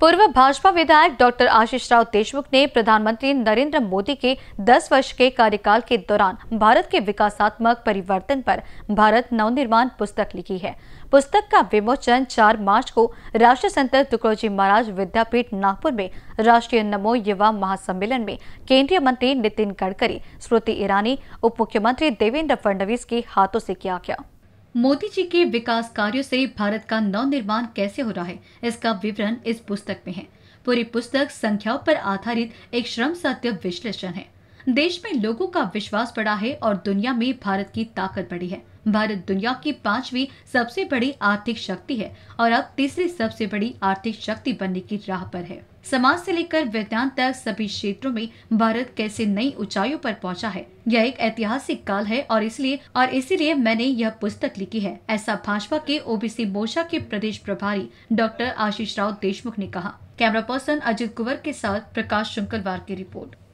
पूर्व भाजपा विधायक डॉक्टर आशीष राव देशमुख ने प्रधानमंत्री नरेंद्र मोदी के 10 वर्ष के कार्यकाल के दौरान भारत के विकासात्मक परिवर्तन पर भारत नवनिर्माण पुस्तक लिखी है पुस्तक का विमोचन 4 मार्च को राष्ट्रीय संत तुकड़ोजी महाराज विद्यापीठ नागपुर में राष्ट्रीय नमो युवा महासम्मेलन में केंद्रीय मंत्री नितिन गडकरी स्मृति ईरानी उप मुख्यमंत्री देवेंद्र फडणवीस के हाथों से किया गया मोदी जी के विकास कार्यों से भारत का नवनिर्माण कैसे हो रहा है इसका विवरण इस पुस्तक में है पूरी पुस्तक संख्याओं पर आधारित एक श्रम सत्य विश्लेषण है देश में लोगों का विश्वास बढ़ा है और दुनिया में भारत की ताकत बढ़ी है भारत दुनिया की पांचवी सबसे बड़ी आर्थिक शक्ति है और अब तीसरी सबसे बड़ी आर्थिक शक्ति बनने की राह पर है समाज से लेकर विज्ञान तक सभी क्षेत्रों में भारत कैसे नई ऊंचाइयों पर पहुंचा है यह एक ऐतिहासिक काल है और इसलिए और इसीलिए मैंने यह पुस्तक लिखी है ऐसा भाजपा के ओबीसी मोर्चा के प्रदेश प्रभारी डॉक्टर आशीष राव देशमुख ने कहा कैमरा पर्सन अजित कुंवर के साथ प्रकाश शुंकलवार की रिपोर्ट